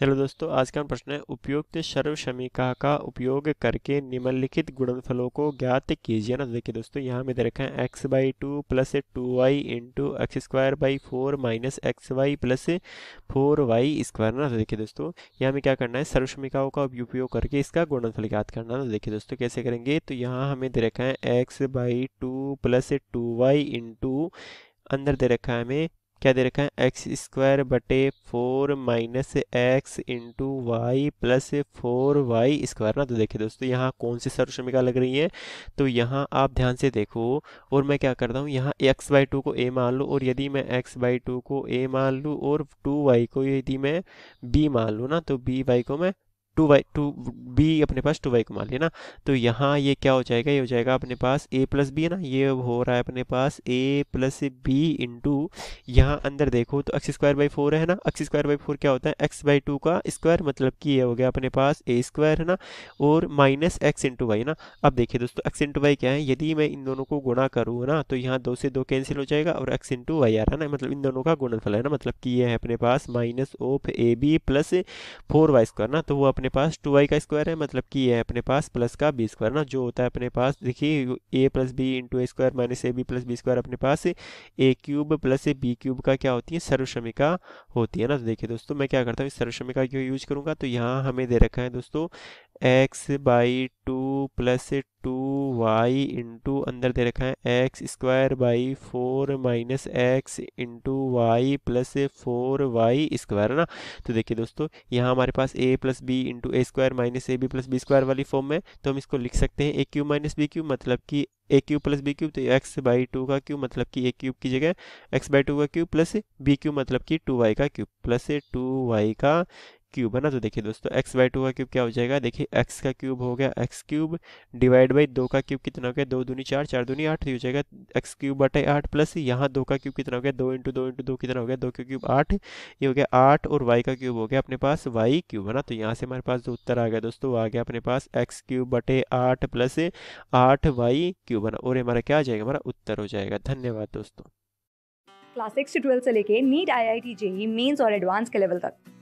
hello दोस्तों आज का प्रश्न है उपयुक्त सर्व समीका का उपयोग करके निम्नलिखित गुणनफलों को ज्ञात कीजिए ना देखिए दोस्तों यहाँ में दे रखा है X by two plus two Y into X square by four minus X Y plus four Y square ना देखिए दोस्तों यहाँ में क्या करना है सर्व समीकाओं का उपयोग करके इसका गुणनफल ज्ञात करना ना देखिए दोस्तों कैसे करेंगे तो यहाँ हमें दे रखा है X by two plus two Y into अंदर दे रखा है हमें क्या दे रखा है एक्स स्क्वायर बटे four minus X into Y plus four Y square ना तो देखिए दोस्तों यहाँ कौन सी सर्वश्रमिका लग रही है तो यहाँ आप ध्यान से देखो और मैं क्या करता हूँ यहाँ एक्स बाई टू को ए मान लूँ और यदि मैं एक्स बाई टू को ए मान लूँ और टू वाई को यदि मैं बी मान लूँ ना तो बी वाई को मैं टू वाई टू बी अपने पास टू वाई को मान लिया ना तो यहाँ ये क्या हो जाएगा ये हो जाएगा अपने पास ए प्लस बी है ना ये हो रहा है अपने पास ए प्लस बी इंटू यहाँ अंदर देखो तो एक्स स्क्वायर बाई फोर है ना एक्स स्क्वायर बाई फोर क्या होता है एक्स बाई टू का स्क्वायर मतलब कि ये हो गया अपने पास ए स्क्वायर है ना और माइनस एक्स इंटू वाई ना अब देखिए दोस्तों एक्स इंटू वाई क्या है यदि मैं इन दोनों को गुणा करूँ ना तो यहाँ दो से दो कैंसिल हो जाएगा और एक्स इंटू वाई आ रहा है ना मतलब इन दोनों का गुणनफल है ना मतलब कि ये है अपने पास minus of A B plus four Y square ना तो वो अपने पास टू वाई का स्क्वायर है मतलब कि ये है अपने पास प्लस का बी स्क्वायर ना जो होता है अपने पास देखिए A plus B into A square minus A B plus B square अपने पास A cube plus B cube का क्या होती है सर्वश्रमिका होती है ना तो देखिए दोस्तों मैं क्या करता हूँ सर्वश्रमिका क्यों यूज करूंगा तो यहाँ हमें दे रखा है दोस्तों X by two plus two Y into अंदर दे रखा है X square by four minus X into Y plus four Y square ना तो देखिए दोस्तों यहाँ हमारे पास A plus B into A square minus A B plus B square वाली फॉर्म में तो हम इसको लिख सकते हैं A cube minus B cube मतलब कि A cube plus B cube तो एक्स बाई टू का क्यूब मतलब कि ए क्यूब की जगह एक्स बाई टू का क्यूब प्लस बी क्यूब मतलब कि टू वाई का क्यूब प्लस टू वाई का क्यूब है ना तो देखिए दोस्तों एक्स बाई टू का क्यूब क्या हो जाएगा देखिए एक्स का क्यूब हो गया एक्स क्यूब डिवाइड बाई दो का क्यूब कितना हो गया दो दूनी चार चार दूनी आठ तो हो जाएगा एक्स क्यूब बटे आठ प्लस यहाँ दो का क्यूब कितना हो गया दो इंटू दो इंटू दो कितना हो गया दो क्यूब क्यूब आठ ये हो गया आठ और वाई का क्यूब हो गया अपने पास वाई क्यूब है ना तो यहाँ से हमारे पास जो उत्तर आ गया दोस्तों आ गया अपने पास एक्स क्यूब बटे आठ प्लस आठ वाई क्यूब है ना और हमारा क्या आ जाएगा हमारा उत्तर हो जाएगा धन्यवाद दोस्तों क्लास सिक्स से ट्वेल्थ से लेके NEET IIT JEE mains और एडवांस के लेवल तक